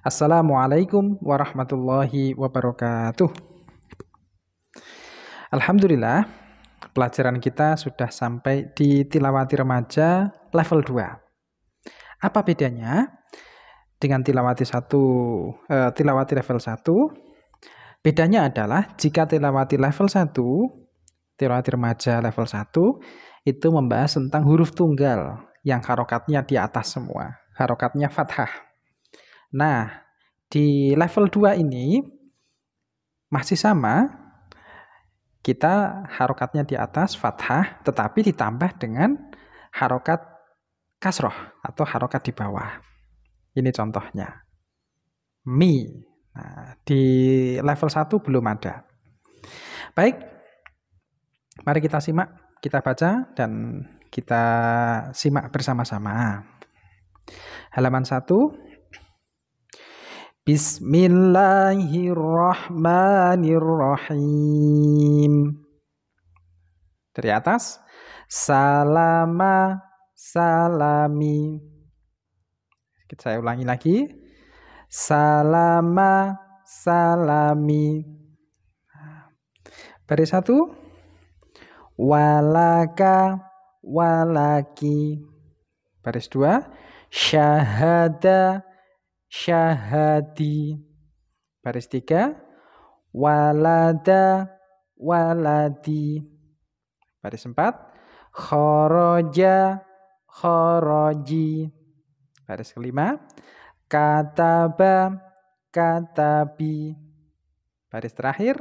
Assalamualaikum warahmatullahi wabarakatuh. Alhamdulillah, pelajaran kita sudah sampai di tilawati remaja level 2. Apa bedanya dengan tilawati 1 eh, tilawati level 1? Bedanya adalah jika tilawati level 1, tilawati remaja level 1 itu membahas tentang huruf tunggal yang harokatnya di atas semua, harokatnya fathah. Nah, di level 2 ini masih sama. Kita harokatnya di atas fathah tetapi ditambah dengan harokat kasroh atau harokat di bawah. Ini contohnya. Mi. Nah, di level 1 belum ada. Baik, mari kita simak, kita baca dan kita simak bersama-sama. Halaman 1, Bismillahirrahmanirrahim. Dari atas. Salama salami. Saya ulangi lagi. Salama salami. Baris satu. Walaka walaki. Baris dua. Syahada syahadi. Baris tiga. Walada waladi. Baris empat. Khoroja khoroji. Baris kelima. Kataba katabi. Baris terakhir.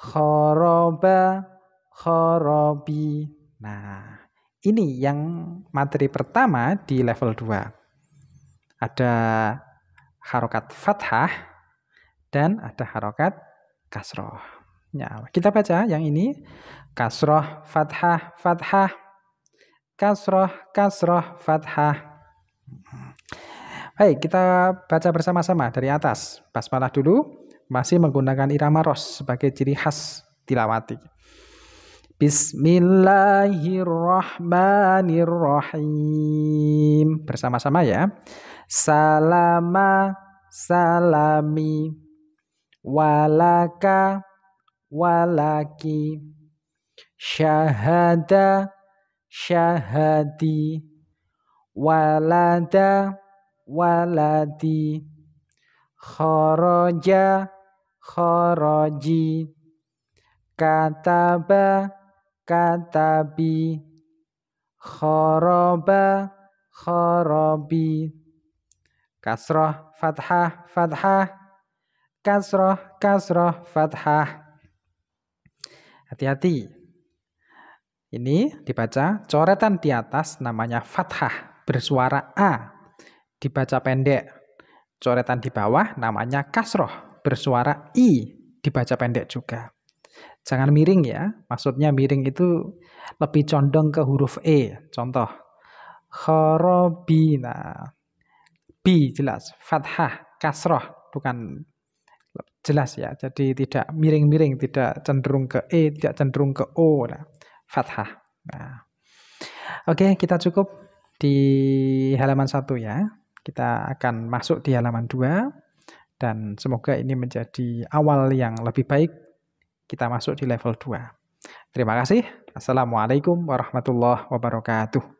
Khoroba khorobi. Nah, ini yang materi pertama di level 2. Ada harokat fathah dan ada harokat kasroh. Ya, kita baca yang ini. Kasroh, fathah, fathah. Kasroh, kasroh, fathah. Baik, kita baca bersama-sama dari atas. Basmalah dulu, masih menggunakan irama ros sebagai ciri khas tilawati. Bismillahirrahmanirrahim. Bersama-sama ya. Salama salami walaka walaki syahada syahadi walada waladi kharaja kharaji kataba katabi khoroba khorobi kasroh fathah fathah kasroh kasroh fathah hati-hati ini dibaca coretan di atas namanya fathah bersuara a dibaca pendek coretan di bawah namanya kasroh bersuara i dibaca pendek juga Jangan miring ya. Maksudnya miring itu lebih condong ke huruf E. Contoh. khorobina. B jelas. Fathah. Kasroh. Bukan jelas ya. Jadi tidak miring-miring. Tidak cenderung ke E. Tidak cenderung ke O. Nah, fathah. Nah. Oke kita cukup di halaman satu ya. Kita akan masuk di halaman dua dan semoga ini menjadi awal yang lebih baik kita masuk di level 2. Terima kasih. Assalamualaikum warahmatullahi wabarakatuh.